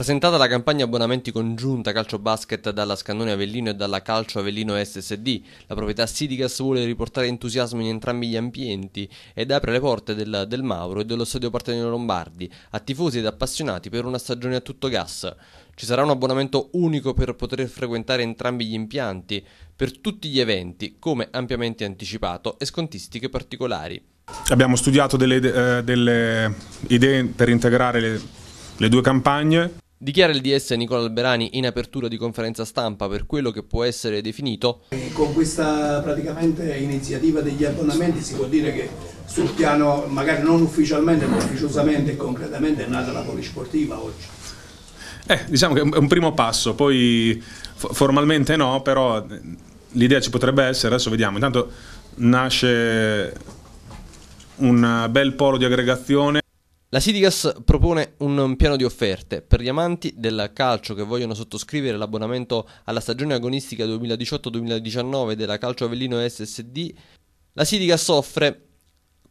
Presentata la campagna abbonamenti congiunta calcio basket dalla Scannone Avellino e dalla Calcio Avellino SSD, la proprietà Sidigas vuole riportare entusiasmo in entrambi gli ambienti ed apre le porte del, del Mauro e dello stadio Partenino Lombardi a tifosi ed appassionati per una stagione a tutto gas. Ci sarà un abbonamento unico per poter frequentare entrambi gli impianti, per tutti gli eventi, come ampiamente anticipato, e scontistiche particolari. Abbiamo studiato delle, eh, delle idee per integrare le, le due campagne. Dichiara il DS Nicola Alberani in apertura di conferenza stampa per quello che può essere definito. Con questa praticamente iniziativa degli abbonamenti si può dire che sul piano, magari non ufficialmente, ma ufficiosamente e concretamente è nata la polisportiva oggi. Eh, diciamo che è un primo passo, poi formalmente no, però eh, l'idea ci potrebbe essere, adesso vediamo. Intanto nasce un bel polo di aggregazione. La Sidigas propone un piano di offerte per gli amanti del calcio che vogliono sottoscrivere l'abbonamento alla stagione agonistica 2018-2019 della Calcio Avellino SSD. La Sidigas offre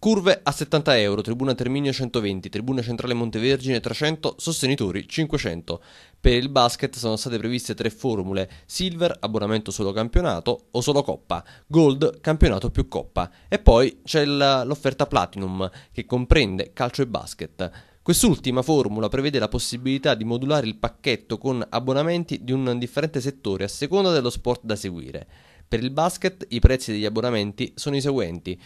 Curve a 70 euro, Tribuna Terminio 120, Tribuna Centrale Montevergine 300, Sostenitori 500. Per il basket sono state previste tre formule, Silver, abbonamento solo campionato o solo coppa, Gold, campionato più coppa e poi c'è l'offerta Platinum che comprende calcio e basket. Quest'ultima formula prevede la possibilità di modulare il pacchetto con abbonamenti di un differente settore a seconda dello sport da seguire. Per il basket i prezzi degli abbonamenti sono i seguenti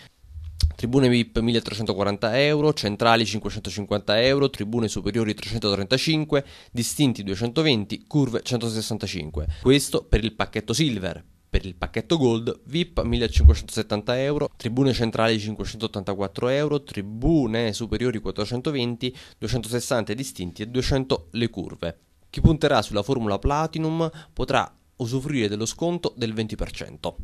tribune VIP 1340 euro, centrali 550 euro, tribune superiori 335, distinti 220, curve 165. Questo per il pacchetto Silver. Per il pacchetto Gold, VIP 1570 euro, tribune centrali 584 euro, tribune superiori 420, 260 distinti e 200 le curve. Chi punterà sulla formula Platinum potrà usufruire dello sconto del 20%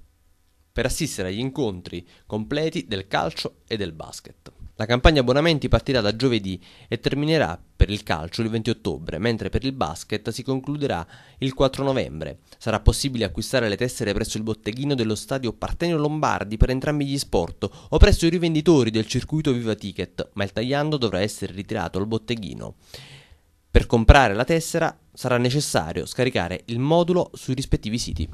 per assistere agli incontri completi del calcio e del basket. La campagna abbonamenti partirà da giovedì e terminerà per il calcio il 20 ottobre, mentre per il basket si concluderà il 4 novembre. Sarà possibile acquistare le tessere presso il botteghino dello stadio Partenio Lombardi per entrambi gli sport o presso i rivenditori del circuito Viva Ticket, ma il tagliando dovrà essere ritirato al botteghino. Per comprare la tessera sarà necessario scaricare il modulo sui rispettivi siti.